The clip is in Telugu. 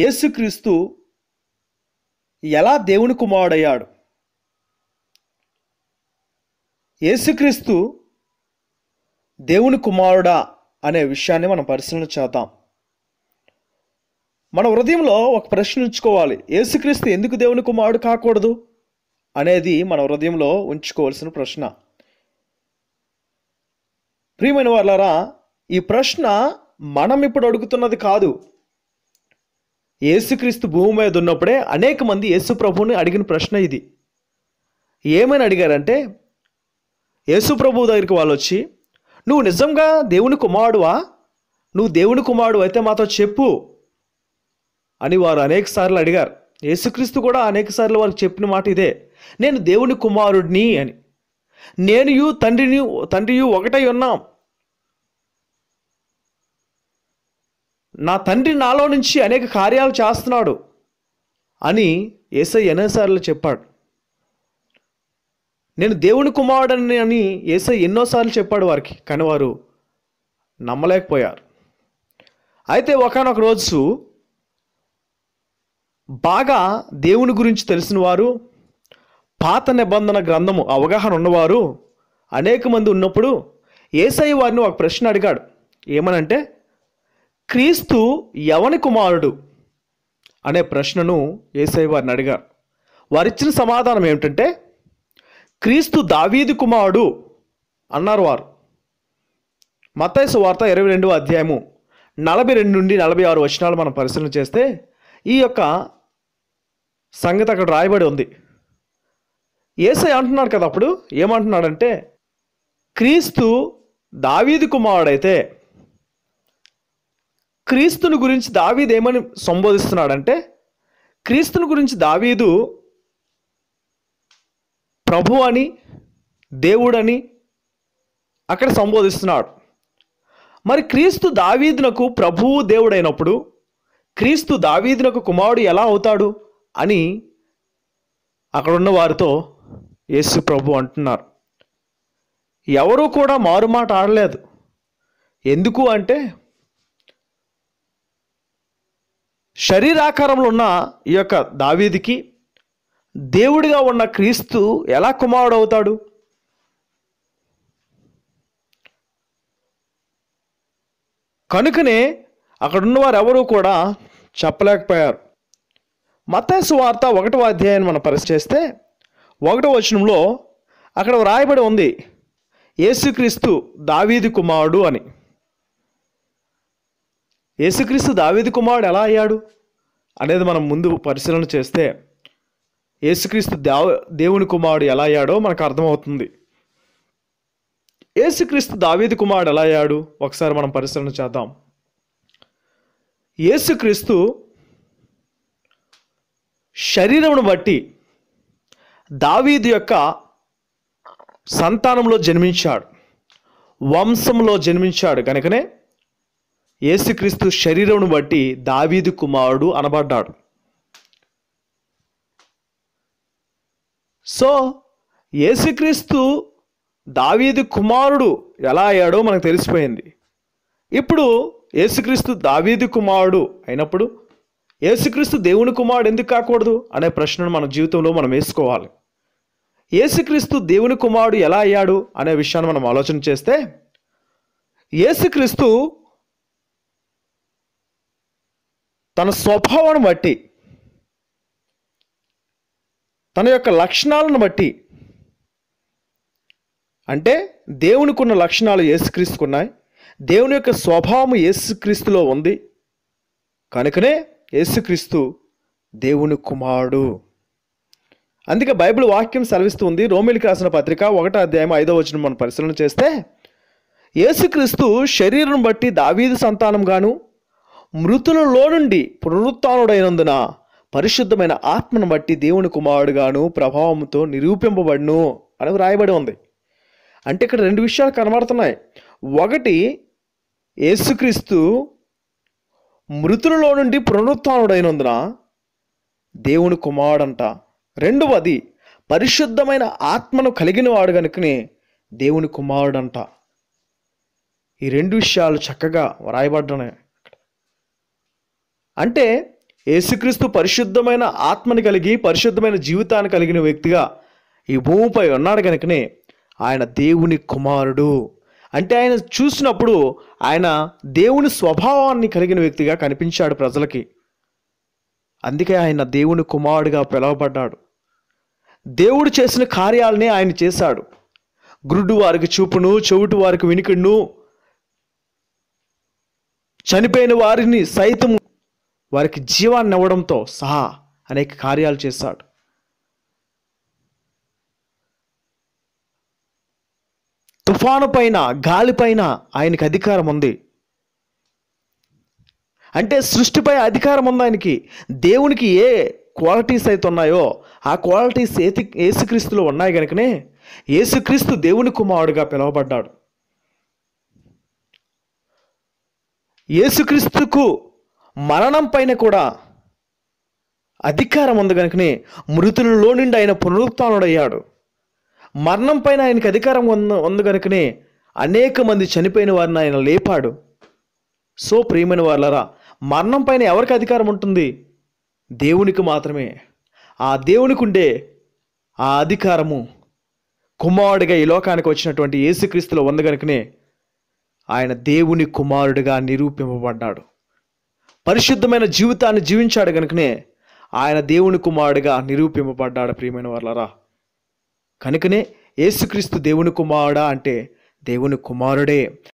యేసుక్రీస్తు ఎలా దేవుని కుమారుడయ్యాడు యేసుక్రీస్తు దేవుని కుమారుడా అనే విషయాన్ని మనం పరిశీలన చేద్దాం మన హృదయంలో ఒక ప్రశ్న ఉంచుకోవాలి యేసుక్రీస్తు ఎందుకు దేవుని కుమారుడు కాకూడదు అనేది మన హృదయంలో ఉంచుకోవాల్సిన ప్రశ్న ప్రియమైన వాళ్ళరా ఈ ప్రశ్న మనం ఇప్పుడు అడుగుతున్నది కాదు యేసుక్రీస్తు భూమి మీద ఉన్నప్పుడే అనేక మంది యేసు ప్రభువుని అడిగిన ప్రశ్న ఇది ఏమని అడిగారంటే యేసు ప్రభు దగ్గరికి వాళ్ళు వచ్చి నువ్వు నిజంగా దేవుని కుమారుడువా నువ్వు దేవుని కుమారుడు అయితే మాతో చెప్పు అని వారు అనేక సార్లు అడిగారు యేసుక్రీస్తు కూడా అనేక సార్లు వారికి చెప్పిన మాట ఇదే నేను దేవుని కుమారుడిని అని నేనుయు తండ్రిని తండ్రియు ఒకటై ఉన్నాం నా తండ్రి నాలో నుంచి అనేక కార్యాలు చేస్తున్నాడు అని ఏసై ఎన్నోసార్లు చెప్పాడు నేను దేవుని కుమారుడని అని ఏసై ఎన్నోసార్లు చెప్పాడు వారికి కానీ వారు నమ్మలేకపోయారు అయితే ఒకనొక రోజు బాగా దేవుని గురించి తెలిసిన వారు పాత నిబంధన గ్రంథము అవగాహన ఉన్నవారు అనేక మంది ఉన్నప్పుడు ఏసై వారిని ఒక ప్రశ్న అడిగాడు ఏమనంటే క్రీస్తు ఎవని కుమారుడు అనే ప్రశ్నను ఏసై వారిని అడిగారు వారిచ్చిన సమాధానం ఏమిటంటే క్రీస్తు దావీది కుమారుడు అన్నారు వారు మతైసు వార్త ఇరవై రెండవ అధ్యాయము నలభై రెండు నుండి నలభై ఆరు వచనాలు మనం పరిశీలన చేస్తే ఈ యొక్క సంగతి అక్కడ రాయబడి ఉంది ఏసై అంటున్నాడు కదా అప్పుడు ఏమంటున్నాడంటే క్రీస్తు దావీది కుమారుడైతే క్రీస్తుని గురించి దావీదు ఏమని సంబోధిస్తున్నాడంటే క్రీస్తుని గురించి దావీదు ప్రభు అని దేవుడని అక్కడ సంబోధిస్తున్నాడు మరి క్రీస్తు దావీదునకు ప్రభువు దేవుడైనప్పుడు క్రీస్తు దావీదునకు కుమారుడు ఎలా అవుతాడు అని అక్కడున్న వారితో యేసు ప్రభు అంటున్నారు ఎవరూ కూడా మారుమాట ఆడలేదు ఎందుకు అంటే శరీరాకారంలో ఉన్న ఈ యొక్క దావీదికి దేవుడిగా ఉన్న క్రీస్తు ఎలా కుమారుడు అవుతాడు కనుకనే అక్కడున్న వారు ఎవరూ కూడా చెప్పలేకపోయారు మతేసు వార్త ఒకటో అధ్యాయాన్ని మనం పరిశీలిస్తే ఒకటో వచనంలో అక్కడ వ్రాయబడి ఉంది యేసుక్రీస్తు దావీది కుమారుడు అని యేసుక్రీస్తు దావేది కుమారుడు ఎలా అయ్యాడు అనేది మనం ముందు పరిశీలన చేస్తే యేసుక్రీస్తు దేవ దేవుని కుమారుడు ఎలా అయ్యాడో మనకు అర్థమవుతుంది యేసుక్రీస్తు దావేది కుమారుడు ఎలా అయ్యాడు ఒకసారి మనం పరిశీలన చేద్దాం యేసుక్రీస్తు శరీరమును బట్టి దావీదు యొక్క సంతానంలో జన్మించాడు వంశంలో జన్మించాడు కనుకనే యేసుక్రీస్తు శరీరమును బట్టి దావీదు కుమారుడు అనబడ్డాడు సో యేసుక్రీస్తు దావీదు కుమారుడు ఎలా అయ్యాడో మనకు తెలిసిపోయింది ఇప్పుడు యేసుక్రీస్తు దావీదు కుమారుడు అయినప్పుడు యేసుక్రీస్తు దేవుని కుమారుడు ఎందుకు కాకూడదు అనే ప్రశ్నను మన జీవితంలో మనం వేసుకోవాలి యేసుక్రీస్తు దేవుని కుమారుడు ఎలా అయ్యాడు అనే విషయాన్ని మనం ఆలోచన చేస్తే యేసుక్రీస్తు తన స్వభావాన్ని బట్టి తన యొక్క లక్షణాలను బట్టి అంటే దేవునికి ఉన్న లక్షణాలు ఏసుక్రీస్తుకున్నాయి దేవుని యొక్క స్వభావం ఏసుక్రీస్తులో ఉంది కనుకనే ఏసుక్రీస్తు దేవుని కుమారుడు అందుకే బైబిల్ వాక్యం సెలవిస్తూ ఉంది రోమిలికి రాసిన పత్రిక ఒకటో అధ్యాయం ఐదో వచ్చిన మనం పరిశీలన చేస్తే ఏసుక్రీస్తు శరీరం బట్టి దావీదు గాను మృతులలో నుండి పునరుత్డైనందున పరిశుద్ధమైన ఆత్మను బట్టి దేవుని కుమారుడుగాను ప్రభావంతో నిరూపింపబడును అని వ్రాయబడి ఉంది అంటే ఇక్కడ రెండు విషయాలు కనబడుతున్నాయి ఒకటి యేసుక్రీస్తు మృతులలో నుండి పునరుత్డైనందున దేవుని కుమారుడంట రెండవది పరిశుద్ధమైన ఆత్మను కలిగిన వాడు కనుకనే దేవుని కుమారుడంట ఈ రెండు విషయాలు చక్కగా వ్రాయబడ్డాయి అంటే యేసుక్రీస్తు పరిశుద్ధమైన ఆత్మని కలిగి పరిశుద్ధమైన జీవితాన్ని కలిగిన వ్యక్తిగా ఈ భూమిపై ఉన్నాడు కనుకనే ఆయన దేవుని కుమారుడు అంటే ఆయన చూసినప్పుడు ఆయన దేవుని స్వభావాన్ని కలిగిన వ్యక్తిగా కనిపించాడు ప్రజలకి అందుకే ఆయన దేవుని కుమారుడిగా పిలువబడ్డాడు దేవుడు చేసిన కార్యాలనే ఆయన చేశాడు గురుడు వారికి చూపును చెవుటి వారికి వినికిడును చనిపోయిన వారిని సైతం వారికి జీవాన్ని ఇవ్వడంతో సహా అనేక కార్యాలు చేశాడు తుఫాను పైన గాలిపైన ఆయనకి అధికారం ఉంది అంటే సృష్టిపై అధికారం ఉంది ఆయనకి దేవునికి ఏ క్వాలిటీస్ అయితే ఉన్నాయో ఆ క్వాలిటీస్ ఏతి ఏసుక్రీస్తులో ఉన్నాయి కనుకనే ఏసుక్రీస్తు దేవుని కుమారుడుగా పిలువబడ్డాడు ఏసుక్రీస్తుకు మరణం పైన కూడా అధికారం ఉంది కనుకనే మృతులలో నుండి ఆయన పునరుత్డయ్యాడు మరణం పైన ఆయనకి అధికారం ఉంది ఉంది కనుకనే అనేక మంది చనిపోయిన వారిని ఆయన లేపాడు సో ప్రియమైన వాళ్ళరా మరణం పైన ఎవరికి అధికారం ఉంటుంది దేవునికి మాత్రమే ఆ దేవునికి ఉండే ఆ అధికారము కుమారుడిగా ఈ లోకానికి వచ్చినటువంటి యేసుక్రీస్తులో ఉంది కనుకనే ఆయన దేవుని కుమారుడిగా నిరూపింపబడ్డాడు పరిశుద్ధమైన జీవితాన్ని జీవించాడు కనుకనే ఆయన దేవుని కుమారుడిగా నిరూపింపబడ్డాడు ప్రియమైన వాళ్ళరా కనుకనే ఏసుక్రీస్తు దేవుని కుమారుడా అంటే దేవుని కుమారుడే